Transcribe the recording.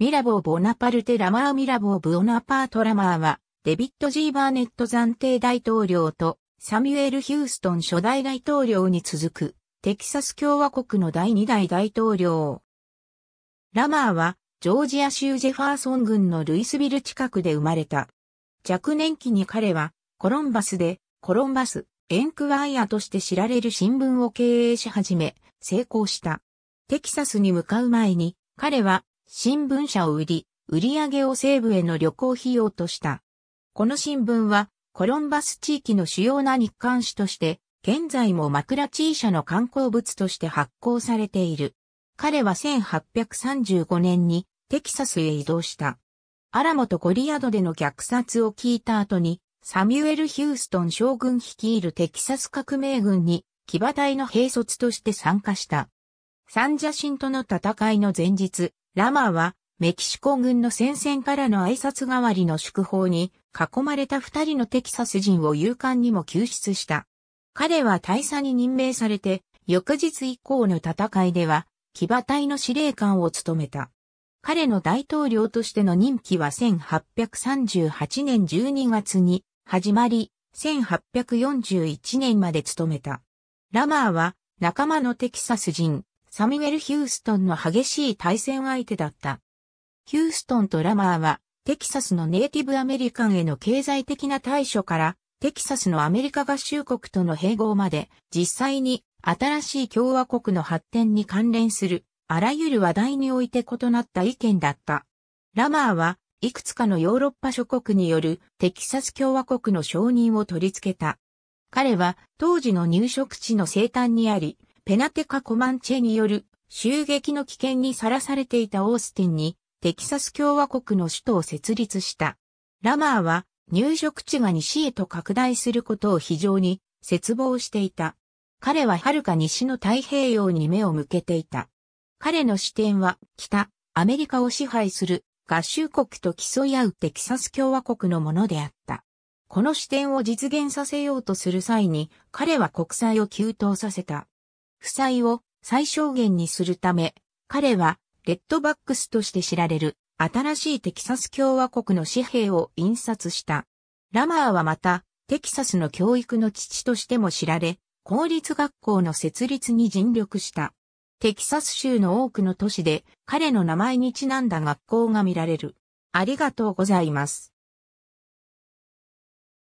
ミラボー・ボナパルテ・ラマー・ミラボー・ボナパート・ラマーは、デビッド・ジー・バーネット暫定大統領と、サミュエル・ヒューストン初代大統領に続く、テキサス共和国の第2代大統領。ラマーは、ジョージア州ジェファーソン郡のルイスビル近くで生まれた。若年期に彼は、コロンバスで、コロンバス、エンクワイアとして知られる新聞を経営し始め、成功した。テキサスに向かう前に、彼は新聞社を売り、売り上げを西部への旅行費用とした。この新聞は、コロンバス地域の主要な日刊誌として、現在も枕地医社の観光物として発行されている。彼は1835年にテキサスへ移動した。アラモとゴリアドでの虐殺を聞いた後に、サミュエル・ヒューストン将軍率いるテキサス革命軍に騎馬隊の兵卒として参加した。サンジャシンとの戦いの前日、ラマは、メキシコ軍の戦線からの挨拶代わりの祝砲に囲まれた二人のテキサス人を勇敢にも救出した。彼は大佐に任命されて、翌日以降の戦いでは、騎馬隊の司令官を務めた。彼の大統領としての任期は1838年12月に始まり、1841年まで務めた。ラマーは仲間のテキサス人、サミュエル・ヒューストンの激しい対戦相手だった。ヒューストンとラマーは、テキサスのネイティブアメリカンへの経済的な対処から、テキサスのアメリカ合衆国との併合まで、実際に新しい共和国の発展に関連する、あらゆる話題において異なった意見だった。ラマーは、いくつかのヨーロッパ諸国によるテキサス共和国の承認を取り付けた。彼は当時の入植地の生誕にあり、ペナテカ・コマンチェによる襲撃の危険にさらされていたオースティンにテキサス共和国の首都を設立した。ラマーは入植地が西へと拡大することを非常に絶望していた。彼は遥か西の太平洋に目を向けていた。彼の視点は北、アメリカを支配する合衆国と競い合うテキサス共和国のものであった。この視点を実現させようとする際に彼は国債を急騰させた。負債を最小限にするため、彼はレッドバックスとして知られる新しいテキサス共和国の紙幣を印刷した。ラマーはまた、テキサスの教育の父としても知られ、公立学校の設立に尽力した。テキサス州の多くの都市で彼の名前にちなんだ学校が見られる。ありがとうございます。